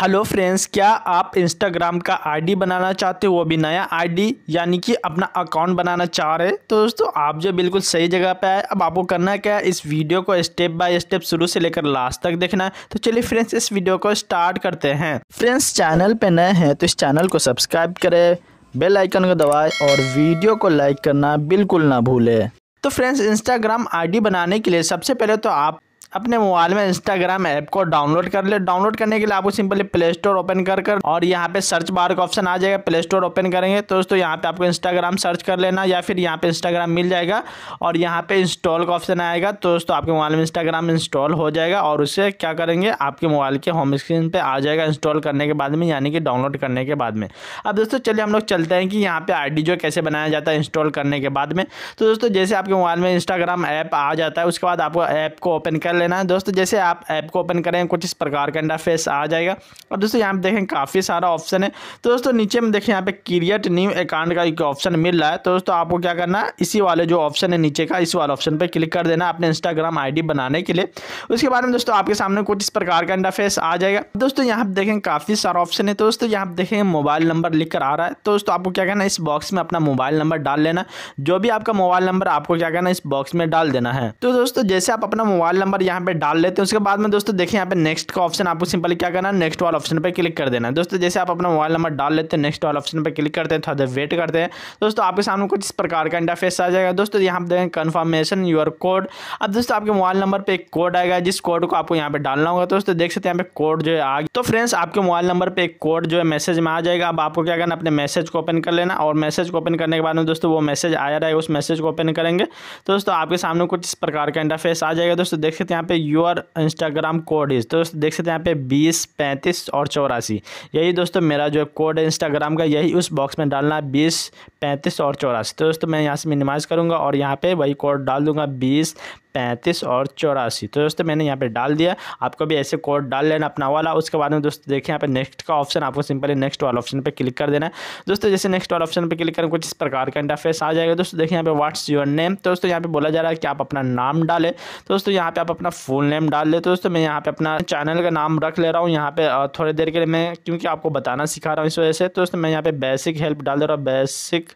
hello friends क्या आप Instagram का आईडी बनाना चाहते हो वो भी नया आईडी यानी कि अपना अकाउंट बनाना चाह रहे तो दोस्तों आप जो बिल्कुल सही जगह पे आए अब आपको करना क्या है इस वीडियो को स्टेप बाय स्टेप शुरू से लेकर लास्ट तक देखना है तो चलिए फ्रेंड्स इस वीडियो को स्टार्ट करते हैं फ्रेंड्स चैनल पर नए हैं तो इस चैनल को सब्सक्राइब करें बेल आइकन को दबाए और वीडियो को लाइक करना बिल्कुल ना भूलें तो फ्रेंड्स इंस्टाग्राम आईडी बनाने के लिए सबसे पहले तो आप अपने मोबाइल में इंस्टाग्राम ऐप को डाउनलोड कर ले डाउनलोड करने के लिए आपको सिंपली प्ले स्टोर ओपन कर कर और यहाँ पे सर्च बार का ऑप्शन आ जाएगा प्ले स्टोर ओपन करेंगे तो दोस्तों यहाँ पे आपको इंस्टाग्राम सर्च कर लेना या फिर यहाँ पे इंस्टाग्राम मिल जाएगा और यहाँ पे इंस्टॉल का ऑप्शन आएगा तो दोस्तों आपके मोबाइल में इंस्टाग्राम इंस्टॉल हो जाएगा और उसे क्या करेंगे आपके मोबाइल के होम स्क्रीन पर आ जाएगा इंस्टॉल करने के बाद में यानी कि डाउनलोड करने के बाद में अब दोस्तों चलिए हम लोग चलते हैं कि यहाँ पे आई जो कैसे बनाया जाता है इंस्टॉल करने के बाद में तो दोस्तों जैसे आपके मोबाइल में इंस्टाग्राम ऐप आ जाता है उसके बाद आपको ऐप को ओपन कर लेना है दोस्तों जैसे आप ऐप को ओपन करें कुछ इस प्रकार का इंटरफेस आ जाएगा और दोस्तों यहाँ पे देखें काफ़ी सारा ऑप्शन है तो दोस्तों नीचे में देखें यहाँ पे क्रिएट न्यू अकाउंट का एक ऑप्शन मिल रहा है तो दोस्तों आपको क्या करना है इसी वाले जो ऑप्शन है नीचे का इस वाले ऑप्शन पर क्लिक कर देना अपने इंस्टाग्राम आई बनाने के लिए उसके बाद में दोस्तों आपके सामने कुछ इस प्रकार का इंटरफेस आ जाएगा दोस्तों यहाँ पर देखें काफ़ी सारा ऑप्शन है तो दोस्तों यहाँ पर देखें मोबाइल नंबर लिख आ रहा है तो दोस्तों आपको क्या करना इस बॉक्स में अपना मोबाइल नंबर डाल लेना जो भी आपका मोबाइल नंबर आपको क्या करना इस बॉक्स में डाल देना है तो दोस्तों जैसे आप अपना मोबाइल नंबर यहाँ पे डाल लेते हैं उसके बाद में दोस्तों देखिए यहाँ पे नेक्स्ट का ऑप्शन आपको सिंपली क्या करना है नेक्स्ट वाला ऑप्शन पर क्लिक कर देना है दोस्तों जैसे आप अपना मोबाइल नंबर डाल लेते हैं नेक्स्ट वाला ऑप्शन पर क्लिक करते हैं थोड़ा देर वेट करते हैं दोस्तों आपके सामने कुछ इस प्रकार का इंटरफेस आ जाएगा दोस्तों यहाँ पर देखें कन्फर्मेशन यूर कोड अब दोस्तों आपके मोबाइल नंबर पर एक कोड आएगा जिस कोड को आपको यहाँ पर डालना होगा दोस्तों देख सकते हैं यहाँ पे कोड जो है आ तो फ्रेंड्स आपके मोबाइल नंबर पर एक कोड जो है मैसेज में आ जाएगा अब आपको क्या करना अपने मैसेज को ओपन कर लेना और मैसेज को ओपन करने के बाद में दोस्तों वो मैसेज आया रहेगा उस मैसेज को ओपन करेंगे दोस्तों आपके सामने कुछ इस प्रकार का इंटरफेस आ जाएगा दोस्तों देख सकते हैं यहाँ पे योर इंस्टाग्राम कोड इज़ तो देख सकते हैं यहाँ पे बीस पैंतीस और चौरासी यही दोस्तों मेरा जो कोड है इंस्टाग्राम का यही उस बॉक्स में डालना है बीस पैंतीस और चौरासी तो दोस्तों मैं यहाँ से मिनिमाइज़ करूँगा और यहाँ पे वही कोड डाल दूँगा बीस पैंतीस और चौरासी तो दोस्तों मैंने यहाँ पे डाल दिया आपको भी ऐसे कोड डाल लेना अपना वाला उसके बाद में दोस्तों देखिए यहाँ पे नेक्स्ट का ऑप्शन आपको सिंपली नेक्स्ट वाला ऑप्शन पे क्लिक कर देना है दोस्तों जैसे नेक्स्ट वाला ऑप्शन पे क्लिक करें कुछ इस प्रकार का इंटरफेस आ जाएगा दोस्तों देखिए यहाँ पे व्हाट्स योर नेम तो दोस्तों यहाँ पे बोला जा रहा है कि आप अपना नाम डालें तो दोस्तों यहाँ पे आप अपना फुल नेम डाल ले तो दोस्तों मैं यहाँ पे अपना चैनल का नाम रख ले रहा हूँ यहाँ पे थोड़ी देर के लिए मैं क्योंकि आपको बताना सिखा रहा हूँ इस वजह से तो दोस्तों मैं यहाँ पे बेसिक हेल्प डाल दे रहा हूँ बेसिक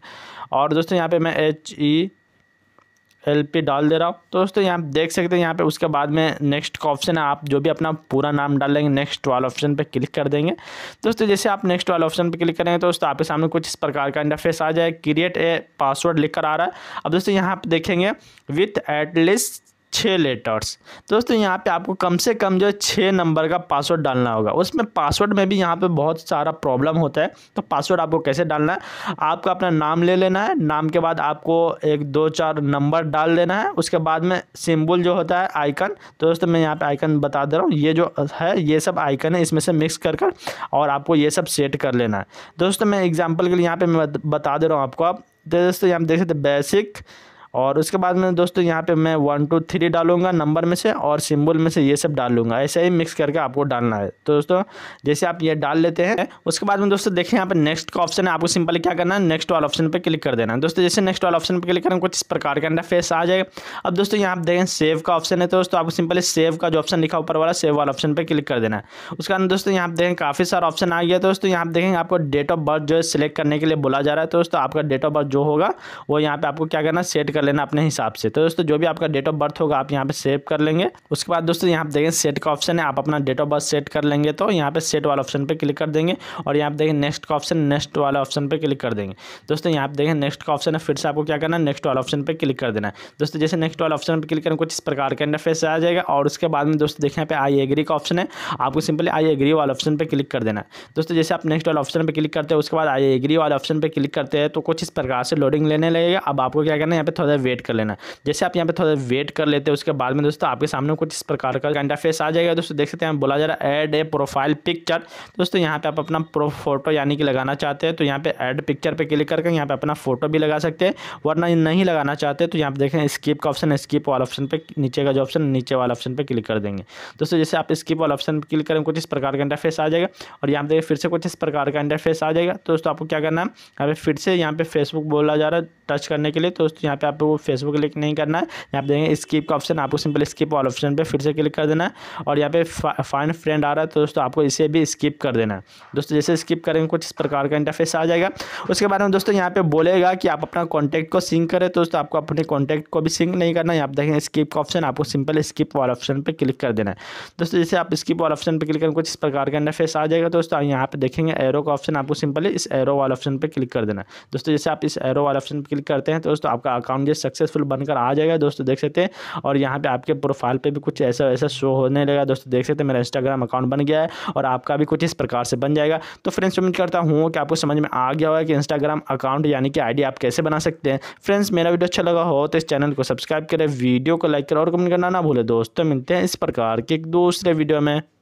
और दोस्तों यहाँ पे मैं एच ई e हेल्प पे डाल दे रहा हूँ तो दोस्तों यहाँ देख सकते हैं यहाँ पे उसके बाद में नेक्स्ट का ऑप्शन है आप जो भी अपना पूरा नाम डाल लेंगे नेक्स्ट वाला ऑप्शन पे क्लिक कर देंगे दोस्तों जैसे आप नेक्स्ट वाला ऑप्शन पे क्लिक करेंगे तो दोस्तों आपके सामने कुछ इस प्रकार का इंटरफेस आ जाए क्रिएट ए पासवर्ड लिख कर आ रहा है अब दोस्तों यहाँ पर देखेंगे विथ एटलीस्ट छः लेटर्स दोस्तों यहाँ पे आपको कम से कम जो है छः नंबर का पासवर्ड डालना होगा उसमें पासवर्ड में भी यहाँ पे बहुत सारा प्रॉब्लम होता है तो पासवर्ड आपको कैसे डालना है आपका अपना नाम ले लेना है नाम के बाद आपको एक दो चार नंबर डाल देना है उसके बाद में सिम्बुल जो होता है आइकन तो दोस्तों मैं यहाँ पर आइकन बता दे रहा हूँ ये जो है ये सब आइकन है इसमें से मिक्स कर कर और आपको ये सब सेट कर लेना है दोस्तों मैं एग्जाम्पल के लिए यहाँ पर मैं बता दे रहा हूँ आपको आप तो दोस्तों यहाँ देख सकते बेसिक और उसके बाद में दोस्तों यहाँ पे मैं वन टू थ्री डालूंगा नंबर में से और सिंबल में से ये सब डालूंगा ऐसे ही मिक्स करके आपको डालना है तो दोस्तों जैसे आप ये डाल लेते हैं उसके बाद में दोस्तों देखें यहाँ पे नेक्स्ट का ऑप्शन है आपको सिंपल क्या करना है नेक्स्ट वाला ऑप्शन पर क्लिक कर देना है दोस्तों जैसे नेक्स्ट वाला ऑप्शन पर क्लिक करें कुछ इस प्रकार का फेस आ जाएगा अब दोस्तों यहाँ आप देखें सेव का ऑप्शन है तो दोस्तों आपको सिंपली सेव का जो ऑप्शन लिखा ऊपर वाला सेव वाला ऑप्शन पर क्लिक कर देना है उसके बाद दोस्तों यहाँ आप देखें काफ़ी सारा ऑप्शन आ गया तो दोस्तों यहाँ आप देखेंगे आपको डेट ऑफ बर्थ जो है सिलेक्ट करने के लिए बोला जा रहा है तो दोस्तों आपका डेट ऑफ बर्थ जो होगा वो यहाँ पर आपको क्या करना सेट कर लेना अपने हिसाब से तो दोस्तों जो भी आपका डेट ऑफ बर्थ होगा आप यहाँ पे सेव कर लेंगे उसके बाद दोस्तों यहाँ पे देखें सेट का ऑप्शन है आप अपना डेट ऑफ बर्थ सेट कर लेंगे तो यहाँ पे सेट वाला ऑप्शन पे क्लिक कर देंगे और यहाँ पे देखें नेक्स्ट का ऑप्शन नेक्स्ट वाला ऑप्शन पे क्लिक कर देंगे दोस्तों यहाँ पे देखें नेक्स्ट का ऑप्शन है फिर से आपको क्या करना है नेक्स्ट वाला ऑप्शन पे क्लिक कर देना है दोस्तों जैसे नेक्स्ट वाला ऑप्शन पे क्लिक करें कुछ इस प्रकार का इंटरफेस आ जाएगा और उसके बाद में दोस्तों देखें यहाँ पे आई एग्री का ऑप्शन है आपको सिंपली आई एग्री वाला ऑप्शन पर क्लिक कर देना है दोस्तों जैसे आप नेक्स्ट वाला ऑप्शन पर क्लिक करते हैं उसके बाद आई एग्री वाले ऑप्शन पर क्लिक करते हैं तो कुछ इस प्रकार से लोडिंग लेने लगेगा अब आपको क्या करना है यहाँ पे थोड़ा थोड़ा वेट कर लेना जैसे आप यहाँ पे थोड़ा वेट कर लेते हैं उसके बाद में दोस्तों आपके सामने कुछ इस प्रकार का इंटरफेस आ जाएगा दोस्तों देख सकते हैं बोला जा रहा है एड ए प्रोफाइल पिक्चर दोस्तों यहाँ पे आप अपना प्रो फोटो यानी कि लगाना चाहते हैं तो यहाँ पे एड पिक्चर पर क्लिक करके यहाँ पे अपना फोटो भी लगा सकते हैं वरना नहीं लगाना चाहते तो यहाँ पर देखें स्किप का ऑप्शन है स्किप वाला ऑप्शन पर नीचे का जो ऑप्शन नीचे वाला ऑप्शन पर क्लिक कर देंगे दोस्तों जैसे आप स्किप वाला ऑप्शन पर क्लिक करें कुछ इस प्रकार का इंटरफेस आ जाएगा और यहाँ पे फिर से कुछ इस प्रकार का इंटरफेस आ जाएगा तो दोस्तों आपको क्या करना है यहाँ पे फिर से यहाँ पे फेसबुक बोला जा रहा है टच करने के लिए तो दोस्तों यहाँ पे आपको फेसबुक क्लिक नहीं करना है यहाँ पे देखेंगे स्किप का ऑप्शन आपको सिंपल स्किप और ऑप्शन पे फिर से क्लिक कर देना है और यहाँ पे फाइन फ्रेंड आ रहा है तो दोस्तों आपको इसे भी स्किप कर देना है दोस्तों जैसे स्किप करेंगे कुछ इस प्रकार का इंटरफेस आ जाएगा उसके बाद में दोस्तों यहाँ पर बोलेगा कि आप अपना कॉन्टैक्ट को सिंक करें तो दोस्तों आपको अपने कॉन्टैक्ट को भी सिंक नहीं करना है यहाँ पर देखेंगे स्किप का ऑप्शन आपको सिंपल स्किप वाले ऑप्शन पर क्लिक कर देना है दोस्तों जैसे आप स्किप वाला ऑप्शन पर क्लिक करें कुछ इस प्रकार का इंटरफेस आ जाएगा दोस्तों यहाँ पर देखेंगे एरो का ऑप्शन आपको सिंपल इस एरो वाला ऑप्शन पर क्लिक कर देना है दोस्तों जैसे आप इस एरो वाला ऑप्शन पर क्लिक करते हैं तो दोस्तों आपका अकाउंट जो सक्सेसफुल बनकर आ जाएगा दोस्तों देख सकते हैं और यहाँ पर आपके प्रोफाइल पर भी कुछ ऐसा वैसा शो होने लगा दोस्तों देख सकते हैं मेरा इंस्टाग्राम अकाउंट बन गया है और आपका भी कुछ इस प्रकार से बन जाएगा तो फ्रेंड्स उम्मीद करता हूँ कि आपको समझ में आ गया होगा कि इंस्टाग्राम अकाउंट यानी कि आई आप कैसे बना सकते हैं फ्रेंड्स मेरा वीडियो अच्छा लगा हो तो इस चैनल को सब्सक्राइब करें वीडियो को लाइक करें और कमेंट करना ना भूलें दोस्तों मिलते हैं इस प्रकार के एक दूसरे वीडियो में